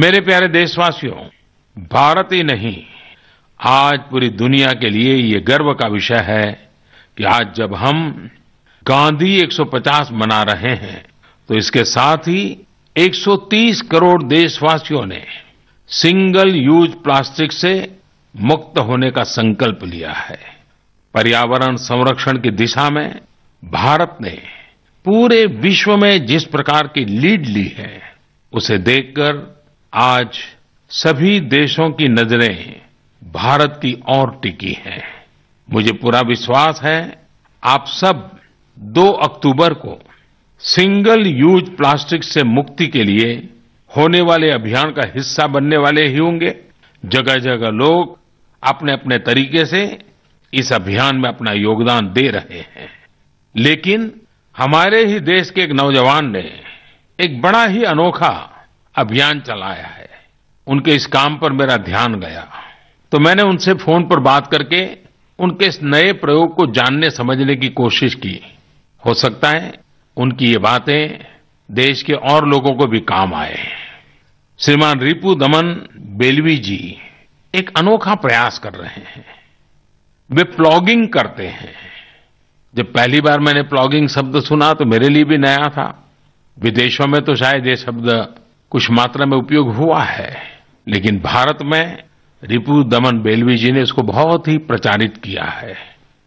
मेरे प्यारे देशवासियों भारत ही नहीं आज पूरी दुनिया के लिए ये गर्व का विषय है कि आज जब हम गांधी 150 मना रहे हैं तो इसके साथ ही 130 करोड़ देशवासियों ने सिंगल यूज प्लास्टिक से मुक्त होने का संकल्प लिया है पर्यावरण संरक्षण की दिशा में भारत ने पूरे विश्व में जिस प्रकार की लीड ली है उसे देखकर आज सभी देशों की नजरें भारत की ओर टिकी हैं मुझे पूरा विश्वास है आप सब 2 अक्टूबर को सिंगल यूज प्लास्टिक से मुक्ति के लिए होने वाले अभियान का हिस्सा बनने वाले ही होंगे जगह जगह लोग अपने अपने तरीके से इस अभियान में अपना योगदान दे रहे हैं लेकिन हमारे ही देश के एक नौजवान ने एक बड़ा ही अनोखा अभियान चलाया है उनके इस काम पर मेरा ध्यान गया तो मैंने उनसे फोन पर बात करके उनके इस नए प्रयोग को जानने समझने की कोशिश की हो सकता है उनकी ये बातें देश के और लोगों को भी काम आए श्रीमान रिपु दमन बेलवी जी एक अनोखा प्रयास कर रहे हैं वे प्लॉगिंग करते हैं जब पहली बार मैंने प्लॉगिंग शब्द सुना तो मेरे लिए भी नया था विदेशों में तो शायद ये शब्द कुछ मात्रा में उपयोग हुआ है लेकिन भारत में रिपु दमन बेल्वी जी ने इसको बहुत ही प्रचारित किया है